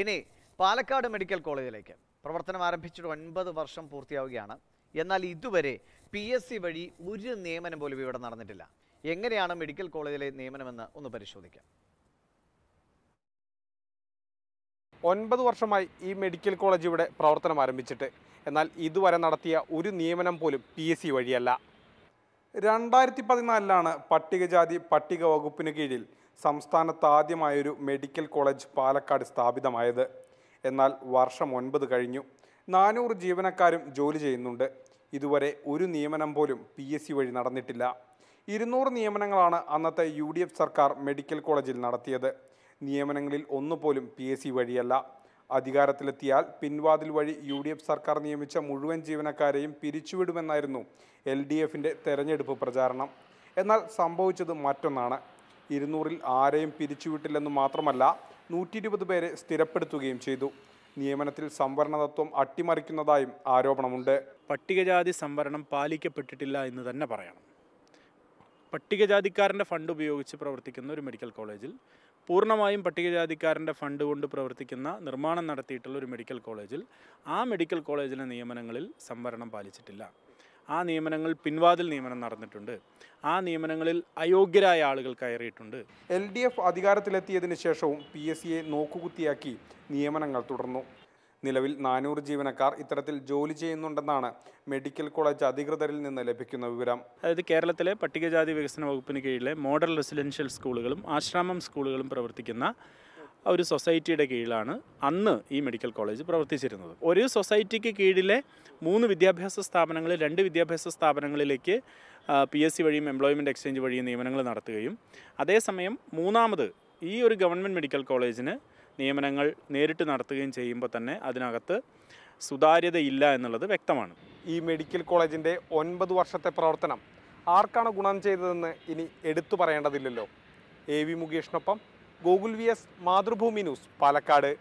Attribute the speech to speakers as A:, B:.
A: ഇനി പാലക്കാട് മെഡിക്കൽ കോളേജിലേക്ക് പ്രവർത്തനം ആരംഭിച്ചിട്ട് ഒൻപത് വർഷം പൂർത്തിയാവുകയാണ് എന്നാൽ ഇതുവരെ പി എസ് സി വഴി ഒരു നിയമനം പോലും ഇവിടെ നടന്നിട്ടില്ല എങ്ങനെയാണ് മെഡിക്കൽ കോളേജിലെ നിയമനമെന്ന് ഒന്ന് പരിശോധിക്കാം ഒൻപത് വർഷമായി ഈ മെഡിക്കൽ കോളേജ് ഇവിടെ പ്രവർത്തനം ആരംഭിച്ചിട്ട് എന്നാൽ ഇതുവരെ നടത്തിയ ഒരു നിയമനം പോലും പി വഴിയല്ല രണ്ടായിരത്തി പതിനാലിലാണ് പട്ടികജാതി പട്ടിക വകുപ്പിന് കീഴിൽ സംസ്ഥാനത്ത് ആദ്യമായൊരു മെഡിക്കൽ കോളേജ് പാലക്കാട് സ്ഥാപിതമായത് എന്നാൽ വർഷം ഒൻപത് കഴിഞ്ഞു നാനൂറ് ജീവനക്കാരും ജോലി ചെയ്യുന്നുണ്ട് ഇതുവരെ ഒരു നിയമനം പോലും പി എസ് സി വഴി നടന്നിട്ടില്ല ഇരുന്നൂറ് നിയമനങ്ങളാണ് അന്നത്തെ യു ഡി എഫ് സർക്കാർ മെഡിക്കൽ കോളേജിൽ നടത്തിയത് നിയമനങ്ങളിൽ ഒന്നുപോലും പി എസ് സി വഴിയല്ല അധികാരത്തിലെത്തിയാൽ പിൻവാതിൽ വഴി യു ഡി എഫ് സർക്കാർ നിയമിച്ച മുഴുവൻ ജീവനക്കാരെയും പിരിച്ചുവിടുമെന്നായിരുന്നു എൽ ഡി എഫിൻ്റെ തെരഞ്ഞെടുപ്പ് പ്രചാരണം എന്നാൽ സംഭവിച്ചത് മറ്റൊന്നാണ് ഇരുന്നൂറിൽ ആരെയും പിരിച്ചുവിട്ടില്ലെന്ന് മാത്രമല്ല നൂറ്റി ഇരുപത് പേരെ സ്ഥിരപ്പെടുത്തുകയും
B: ചെയ്തു നിയമനത്തിൽ സംവരണ തത്വം അട്ടിമറിക്കുന്നതായും ആരോപണമുണ്ട് പട്ടികജാതി സംവരണം പാലിക്കപ്പെട്ടിട്ടില്ല എന്ന് തന്നെ പറയണം പട്ടികജാതിക്കാരൻ്റെ ഫണ്ട് ഉപയോഗിച്ച് പ്രവർത്തിക്കുന്ന ഒരു മെഡിക്കൽ കോളേജിൽ പൂർണ്ണമായും പട്ടികജാതിക്കാരൻ്റെ ഫണ്ട് കൊണ്ട് പ്രവർത്തിക്കുന്ന നിർമ്മാണം നടത്തിയിട്ടുള്ള ഒരു മെഡിക്കൽ കോളേജിൽ ആ മെഡിക്കൽ കോളേജിലെ നിയമനങ്ങളിൽ സംവരണം പാലിച്ചിട്ടില്ല ആ നിയമനങ്ങൾ പിൻവാതിൽ നിയമനം നടന്നിട്ടുണ്ട് ആ നിയമനങ്ങളിൽ അയോഗ്യരായ ആളുകൾ കയറിയിട്ടുണ്ട്
A: എൽ ഡി എഫ് അധികാരത്തിലെത്തിയതിനു ശേഷവും പി എസ് സിയെ നോക്കുകുത്തിയാക്കി നിയമനങ്ങൾ തുടർന്നു നിലവിൽ നാനൂറ് ജീവനക്കാർ ഇത്തരത്തിൽ ജോലി ചെയ്യുന്നുണ്ടെന്നാണ്
B: മെഡിക്കൽ കോളേജ് അധികൃതരിൽ നിന്ന് ലഭിക്കുന്ന വിവരം അതായത് കേരളത്തിലെ പട്ടികജാതി വികസന വകുപ്പിന് കീഴിലെ മോഡൽ റെസിഡൻഷ്യൽ സ്കൂളുകളും ആശ്രാമം സ്കൂളുകളും പ്രവർത്തിക്കുന്ന ഒരു സൊസൈറ്റിയുടെ കീഴിലാണ് അന്ന് ഈ മെഡിക്കൽ കോളേജ് പ്രവർത്തിച്ചിരുന്നത് ഒരു സൊസൈറ്റിക്ക് കീഴിലെ മൂന്ന് വിദ്യാഭ്യാസ സ്ഥാപനങ്ങളിൽ രണ്ട് വിദ്യാഭ്യാസ സ്ഥാപനങ്ങളിലേക്ക് പി എസ് സി വഴിയും എംപ്ലോയ്മെൻറ്റ് എക്സ്ചേഞ്ച് വഴിയും നിയമനങ്ങൾ നടത്തുകയും അതേസമയം മൂന്നാമത് ഈ ഒരു ഗവൺമെൻറ് മെഡിക്കൽ കോളേജിന് നിയമനങ്ങൾ നേരിട്ട് നടത്തുകയും ചെയ്യുമ്പോൾ തന്നെ അതിനകത്ത് സുതാര്യതയില്ല എന്നുള്ളത് വ്യക്തമാണ് ഈ മെഡിക്കൽ കോളേജിൻ്റെ ഒൻപത് വർഷത്തെ പ്രവർത്തനം ആർക്കാണ് ഗുണം ചെയ്തതെന്ന് ഇനി എടുത്തു
A: പറയേണ്ടതില്ലല്ലോ എ വി മുകേഷിനൊപ്പം Gokul V S Mathrubhumi news Palakkad